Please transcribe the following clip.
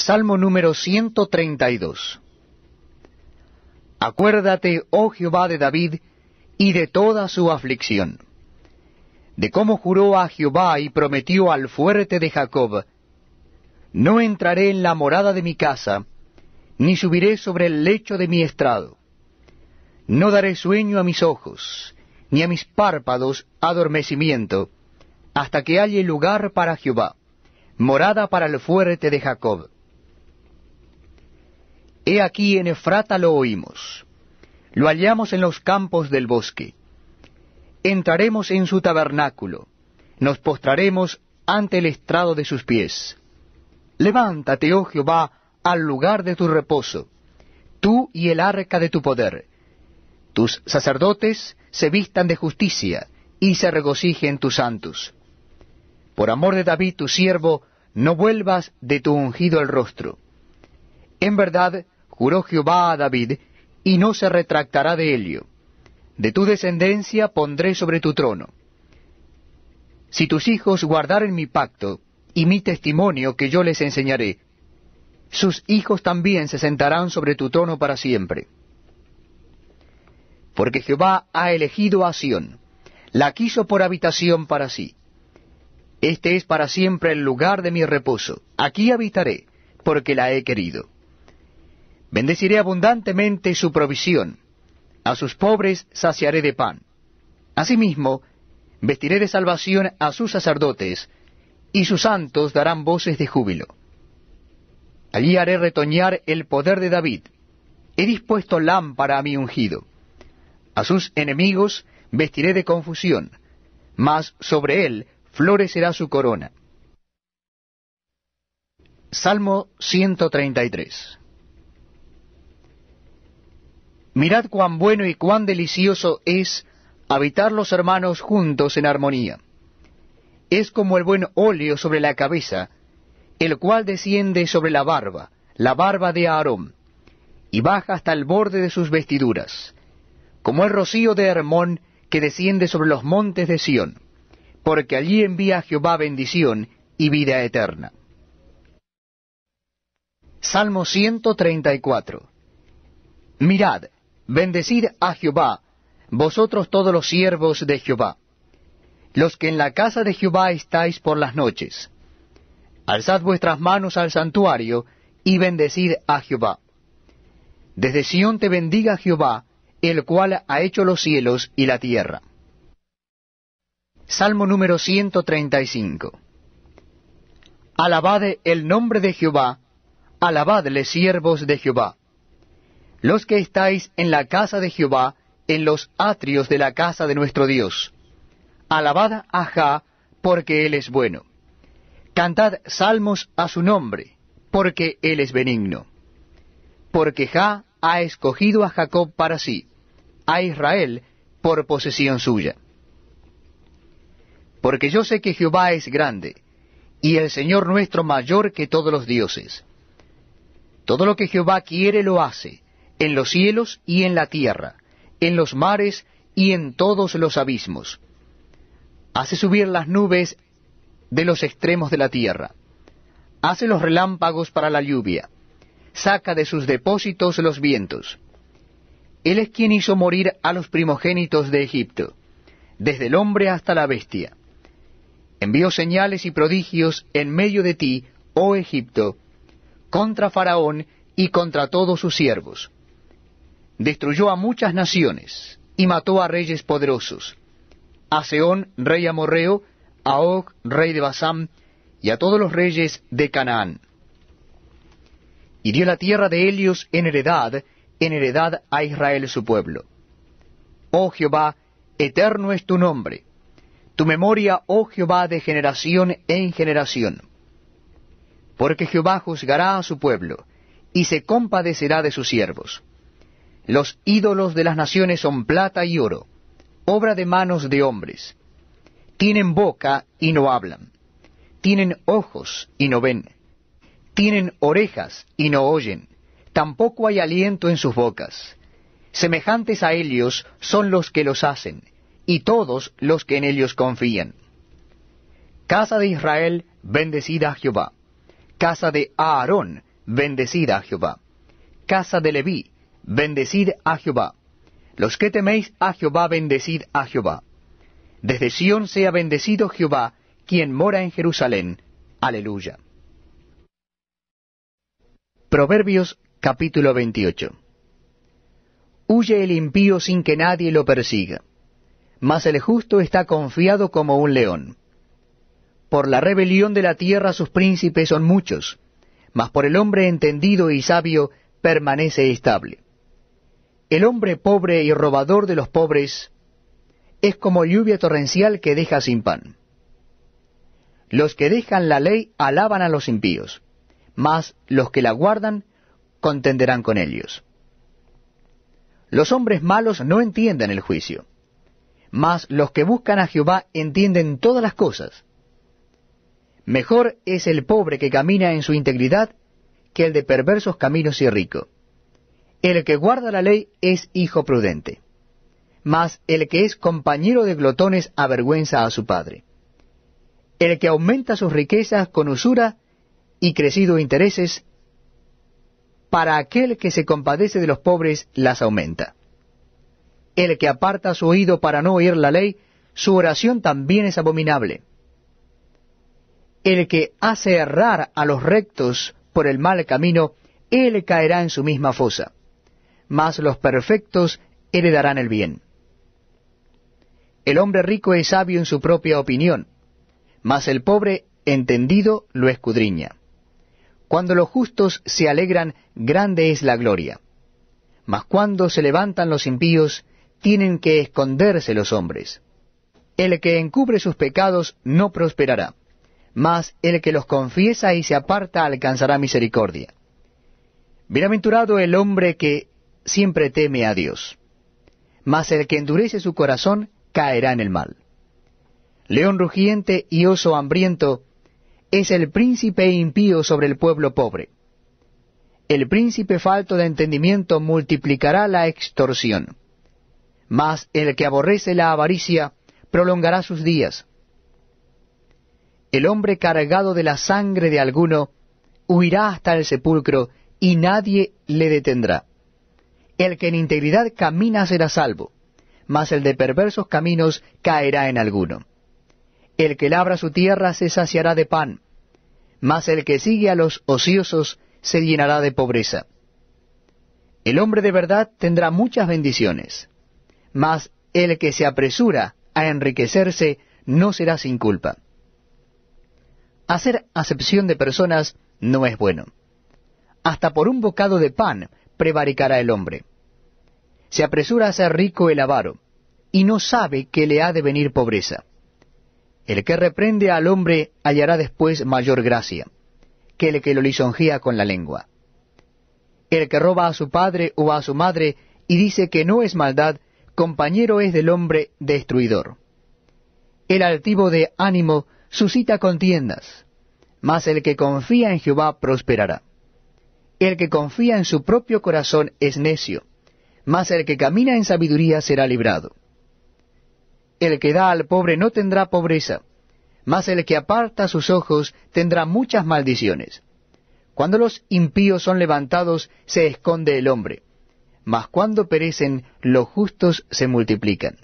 Salmo número 132. Acuérdate, oh Jehová de David, y de toda su aflicción, de cómo juró a Jehová y prometió al fuerte de Jacob, No entraré en la morada de mi casa, ni subiré sobre el lecho de mi estrado. No daré sueño a mis ojos, ni a mis párpados adormecimiento, hasta que halle lugar para Jehová, morada para el fuerte de Jacob. He aquí en Efrata lo oímos. Lo hallamos en los campos del bosque. Entraremos en su tabernáculo. Nos postraremos ante el estrado de sus pies. Levántate, oh Jehová, al lugar de tu reposo, tú y el arca de tu poder. Tus sacerdotes se vistan de justicia y se regocijen tus santos. Por amor de David tu siervo, no vuelvas de tu ungido el rostro. En verdad, juró Jehová a David, y no se retractará de ello. De tu descendencia pondré sobre tu trono. Si tus hijos guardaren mi pacto y mi testimonio que yo les enseñaré, sus hijos también se sentarán sobre tu trono para siempre. Porque Jehová ha elegido a Sión, la quiso por habitación para sí. Este es para siempre el lugar de mi reposo, aquí habitaré, porque la he querido. Bendeciré abundantemente su provisión, a sus pobres saciaré de pan. Asimismo, vestiré de salvación a sus sacerdotes, y sus santos darán voces de júbilo. Allí haré retoñar el poder de David. He dispuesto lámpara a mi ungido. A sus enemigos vestiré de confusión, mas sobre él florecerá su corona. Salmo 133 Mirad cuán bueno y cuán delicioso es habitar los hermanos juntos en armonía. Es como el buen óleo sobre la cabeza, el cual desciende sobre la barba, la barba de Aarón, y baja hasta el borde de sus vestiduras, como el rocío de Hermón que desciende sobre los montes de Sión, porque allí envía Jehová bendición y vida eterna. Salmo 134 Mirad, Bendecid a Jehová, vosotros todos los siervos de Jehová, los que en la casa de Jehová estáis por las noches. Alzad vuestras manos al santuario y bendecid a Jehová. Desde Sión te bendiga Jehová, el cual ha hecho los cielos y la tierra. Salmo número 135. Alabad el nombre de Jehová, alabadle siervos de Jehová los que estáis en la casa de Jehová, en los atrios de la casa de nuestro Dios. Alabad a Jah, porque Él es bueno. Cantad salmos a su nombre, porque Él es benigno. Porque Jah ha escogido a Jacob para sí, a Israel por posesión suya. Porque yo sé que Jehová es grande, y el Señor nuestro mayor que todos los dioses. Todo lo que Jehová quiere lo hace, en los cielos y en la tierra, en los mares y en todos los abismos. Hace subir las nubes de los extremos de la tierra. Hace los relámpagos para la lluvia. Saca de sus depósitos los vientos. Él es quien hizo morir a los primogénitos de Egipto, desde el hombre hasta la bestia. Envió señales y prodigios en medio de ti, oh Egipto, contra Faraón y contra todos sus siervos destruyó a muchas naciones, y mató a reyes poderosos, a Seón, rey amorreo, a Og, rey de Basán, y a todos los reyes de Canaán. Y dio la tierra de Helios en heredad, en heredad a Israel su pueblo. Oh Jehová, eterno es tu nombre, tu memoria, oh Jehová, de generación en generación. Porque Jehová juzgará a su pueblo, y se compadecerá de sus siervos. Los ídolos de las naciones son plata y oro, obra de manos de hombres. Tienen boca y no hablan. Tienen ojos y no ven. Tienen orejas y no oyen. Tampoco hay aliento en sus bocas. Semejantes a ellos son los que los hacen, y todos los que en ellos confían. Casa de Israel, bendecida a Jehová. Casa de Aarón, bendecida a Jehová. Casa de Leví, Bendecid a Jehová. Los que teméis a Jehová, bendecid a Jehová. Desde Sión sea bendecido Jehová, quien mora en Jerusalén. Aleluya. Proverbios capítulo 28. Huye el impío sin que nadie lo persiga, mas el justo está confiado como un león. Por la rebelión de la tierra sus príncipes son muchos, mas por el hombre entendido y sabio permanece estable. El hombre pobre y robador de los pobres es como lluvia torrencial que deja sin pan. Los que dejan la ley alaban a los impíos, mas los que la guardan contenderán con ellos. Los hombres malos no entienden el juicio, mas los que buscan a Jehová entienden todas las cosas. Mejor es el pobre que camina en su integridad que el de perversos caminos y rico. El que guarda la ley es hijo prudente, mas el que es compañero de glotones avergüenza a su padre. El que aumenta sus riquezas con usura y crecido intereses, para aquel que se compadece de los pobres las aumenta. El que aparta su oído para no oír la ley, su oración también es abominable. El que hace errar a los rectos por el mal camino, él caerá en su misma fosa mas los perfectos heredarán el bien. El hombre rico es sabio en su propia opinión, mas el pobre entendido lo escudriña. Cuando los justos se alegran, grande es la gloria. Mas cuando se levantan los impíos, tienen que esconderse los hombres. El que encubre sus pecados no prosperará, mas el que los confiesa y se aparta alcanzará misericordia. Bienaventurado el hombre que siempre teme a Dios, mas el que endurece su corazón caerá en el mal. León rugiente y oso hambriento es el príncipe impío sobre el pueblo pobre. El príncipe falto de entendimiento multiplicará la extorsión, mas el que aborrece la avaricia prolongará sus días. El hombre cargado de la sangre de alguno huirá hasta el sepulcro y nadie le detendrá. El que en integridad camina será salvo, mas el de perversos caminos caerá en alguno. El que labra su tierra se saciará de pan, mas el que sigue a los ociosos se llenará de pobreza. El hombre de verdad tendrá muchas bendiciones, mas el que se apresura a enriquecerse no será sin culpa. Hacer acepción de personas no es bueno. Hasta por un bocado de pan prevaricará el hombre. Se apresura a ser rico el avaro, y no sabe que le ha de venir pobreza. El que reprende al hombre hallará después mayor gracia, que el que lo lisonjea con la lengua. El que roba a su padre o a su madre y dice que no es maldad, compañero es del hombre destruidor. El altivo de ánimo suscita contiendas, mas el que confía en Jehová prosperará. El que confía en su propio corazón es necio, mas el que camina en sabiduría será librado. El que da al pobre no tendrá pobreza, mas el que aparta sus ojos tendrá muchas maldiciones. Cuando los impíos son levantados, se esconde el hombre, mas cuando perecen, los justos se multiplican.